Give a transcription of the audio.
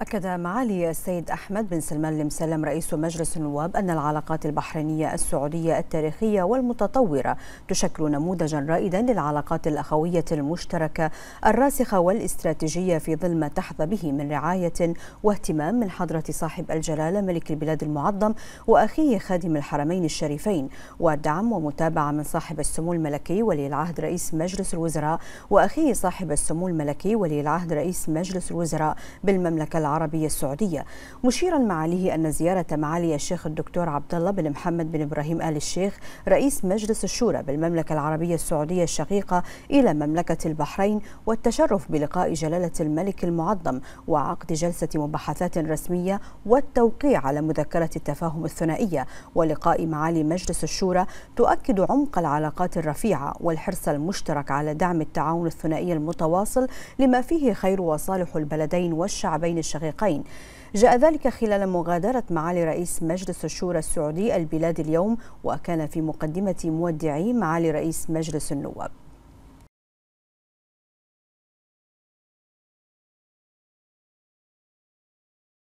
أكد معالي السيد أحمد بن سلمان المسلم رئيس مجلس النواب أن العلاقات البحرينية السعودية التاريخية والمتطورة تشكل نموذجا رائدا للعلاقات الأخوية المشتركة الراسخة والاستراتيجية في ظل ما تحظى به من رعاية واهتمام من حضرة صاحب الجلالة ملك البلاد المعظم وأخيه خادم الحرمين الشريفين ودعم ومتابعة من صاحب السمو الملكي ولي العهد رئيس مجلس الوزراء وأخيه صاحب السمو الملكي ولي العهد رئيس مجلس الوزراء بالمملكة العربية السعودية مشيرا معاليه أن زيارة معالي الشيخ الدكتور عبد الله بن محمد بن إبراهيم آل الشيخ رئيس مجلس الشورى بالمملكة العربية السعودية الشقيقة إلى مملكة البحرين والتشرف بلقاء جلالة الملك المعظم وعقد جلسة مباحثات رسمية والتوقيع على مذكرة التفاهم الثنائية ولقاء معالي مجلس الشورى تؤكد عمق العلاقات الرفيعة والحرص المشترك على دعم التعاون الثنائي المتواصل لما فيه خير وصالح البلدين والشعبين الشقيقين الشقيقين جاء ذلك خلال مغادرة معالي رئيس مجلس الشورى السعودي البلاد اليوم وكان في مقدمة مودعي معالي رئيس مجلس النواب